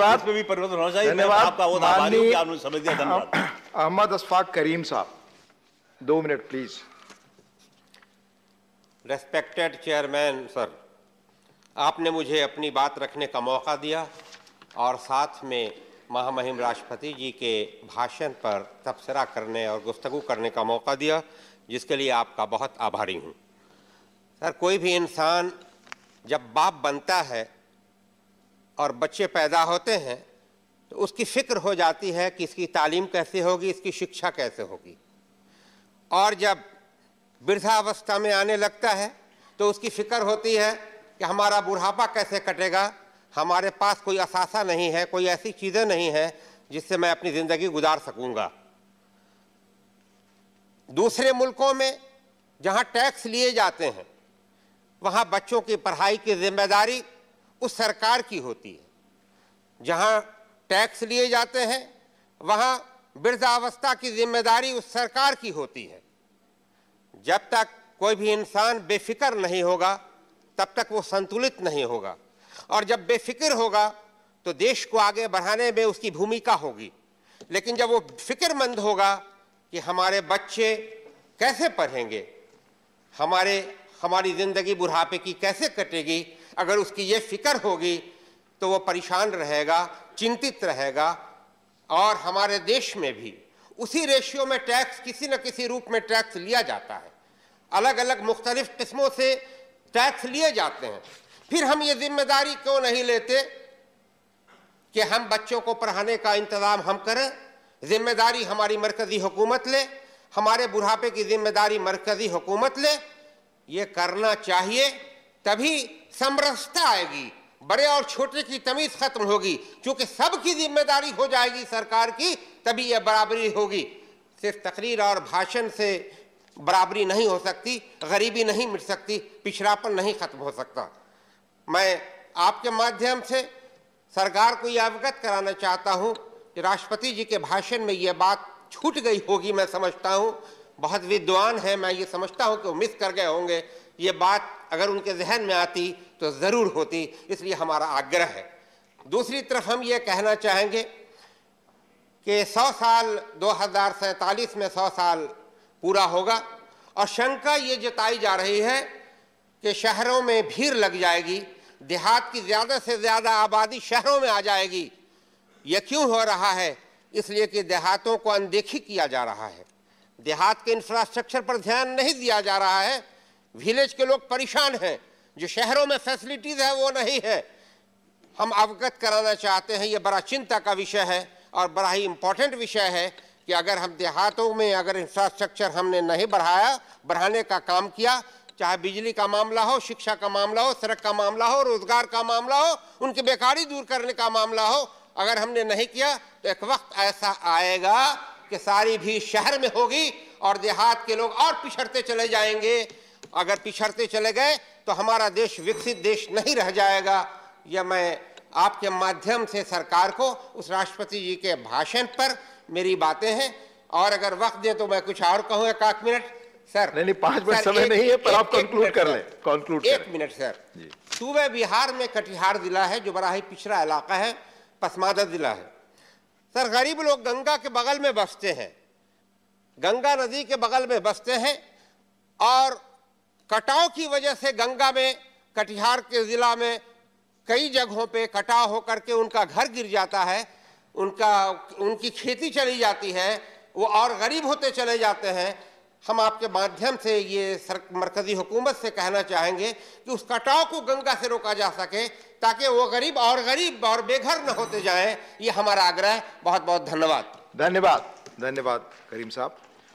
धन्यवाद भी परिवर्तन होना चाहिए धन्यवाद आपका वो आभारी आपने समझ दिया धन्यवाद अहमद अशफाक करीम साहब दो minute please respected chairman sir आपने मुझे अपनी बात रखने का मौका दिया और साथ में महामहिम राष्ट्रपति जी के भाषण पर तबसरा करने और गुफ्तु करने का मौका दिया जिसके लिए आपका बहुत आभारी हूँ सर कोई भी इंसान जब बाप बनता है और बच्चे पैदा होते हैं तो उसकी फ़िक्र हो जाती है कि इसकी तालीम कैसे होगी इसकी शिक्षा कैसे होगी और जब वृद्धावस्था में आने लगता है तो उसकी फ़िक्र होती है कि हमारा बुढ़ापा कैसे कटेगा हमारे पास कोई असासा नहीं है कोई ऐसी चीज़ें नहीं हैं जिससे मैं अपनी ज़िंदगी गुजार सकूँगा दूसरे मुल्कों में जहाँ टैक्स लिए जाते हैं वहाँ बच्चों की पढ़ाई की जिम्मेदारी उस सरकार की होती है जहां टैक्स लिए जाते हैं वहां वृद्धावस्था की जिम्मेदारी उस सरकार की होती है जब तक कोई भी इंसान बेफिक्र नहीं होगा तब तक वो संतुलित नहीं होगा और जब बेफिक्र होगा तो देश को आगे बढ़ाने में उसकी भूमिका होगी लेकिन जब वो फिक्रमंद होगा कि हमारे बच्चे कैसे पढ़ेंगे हमारे हमारी ज़िंदगी बुढ़ापे की कैसे कटेगी अगर उसकी ये फिक्र होगी तो वो परेशान रहेगा चिंतित रहेगा और हमारे देश में भी उसी रेशियो में टैक्स किसी न किसी रूप में टैक्स लिया जाता है अलग अलग मुख्तलिफ किस्मों से टैक्स लिए जाते हैं फिर हम ये जिम्मेदारी क्यों नहीं लेते कि हम बच्चों को पढ़ाने का इंतज़ाम हम करें जिम्मेदारी हमारी मरकज़ी हुकूमत ले हमारे बुढ़ापे की जिम्मेदारी मरकज़ी हुकूमत ले ये करना चाहिए तभी समरसता आएगी बड़े और छोटे की तमीज खत्म होगी क्योंकि सबकी जिम्मेदारी हो जाएगी सरकार की तभी यह बराबरी होगी सिर्फ तकरीर और भाषण से बराबरी नहीं हो सकती गरीबी नहीं मिट सकती पिछड़ापन नहीं खत्म हो सकता मैं आपके माध्यम से सरकार को यह अवगत कराना चाहता हूँ कि राष्ट्रपति जी के भाषण में यह बात छूट गई होगी मैं समझता हूँ बहुत विद्वान है मैं ये समझता हूँ कि वो मिस कर गए होंगे ये बात अगर उनके जहन में आती तो ज़रूर होती इसलिए हमारा आग्रह है दूसरी तरफ हम ये कहना चाहेंगे कि सौ साल दो हज़ार में सौ साल पूरा होगा और शंका ये जताई जा रही है कि शहरों में भीड़ लग जाएगी देहात की ज़्यादा से ज़्यादा आबादी शहरों में आ जाएगी ये क्यों हो रहा है इसलिए कि देहातों को अनदेखी किया जा रहा है देहात के इंफ्रास्ट्रक्चर पर ध्यान नहीं दिया जा रहा है विलेज के लोग परेशान हैं जो शहरों में फैसिलिटीज़ है वो नहीं है हम अवगत कराना चाहते हैं ये बड़ा चिंता का विषय है और बड़ा ही इम्पोर्टेंट विषय है कि अगर हम देहातों में अगर इंफ्रास्ट्रक्चर हमने नहीं बढ़ाया बढ़ाने का काम किया चाहे बिजली का मामला हो शिक्षा का मामला हो सड़क का मामला हो रोजगार का मामला हो उनकी बेकारी दूर करने का मामला हो अगर हमने नहीं किया तो एक वक्त ऐसा आएगा कि सारी भी शहर में होगी और देहात के लोग और पिछड़ते चले जाएंगे अगर पिछड़ते चले गए तो हमारा देश विकसित देश नहीं रह जाएगा यह मैं आपके माध्यम से सरकार को उस राष्ट्रपति जी के भाषण पर मेरी बातें हैं और अगर वक्त दे तो मैं कुछ और कहूँ एक आध मिनट सर नहीं नहीं मिनट समय एक, नहीं है पर आप कंक्लूड कर लें कंक्लूड एक मिनट सर सूबे बिहार में कटिहार जिला है जो बड़ा ही पिछड़ा इलाका है पसमादा जिला है सर गरीब लोग गंगा के बगल में बसते हैं गंगा नदी के बगल में बसते हैं और कटाव की वजह से गंगा में कटिहार के ज़िला में कई जगहों पे कटाव होकर के उनका घर गिर जाता है उनका उनकी खेती चली जाती है वो और गरीब होते चले जाते हैं हम आपके माध्यम से ये सर मरकज़ी हुकूमत से कहना चाहेंगे कि उस कटाव को गंगा से रोका जा सके ताकि वो गरीब और गरीब और बेघर न होते जाएं ये हमारा आग्रह बहुत बहुत धन्यवाद धन्यवाद धन्यवाद करीम साहब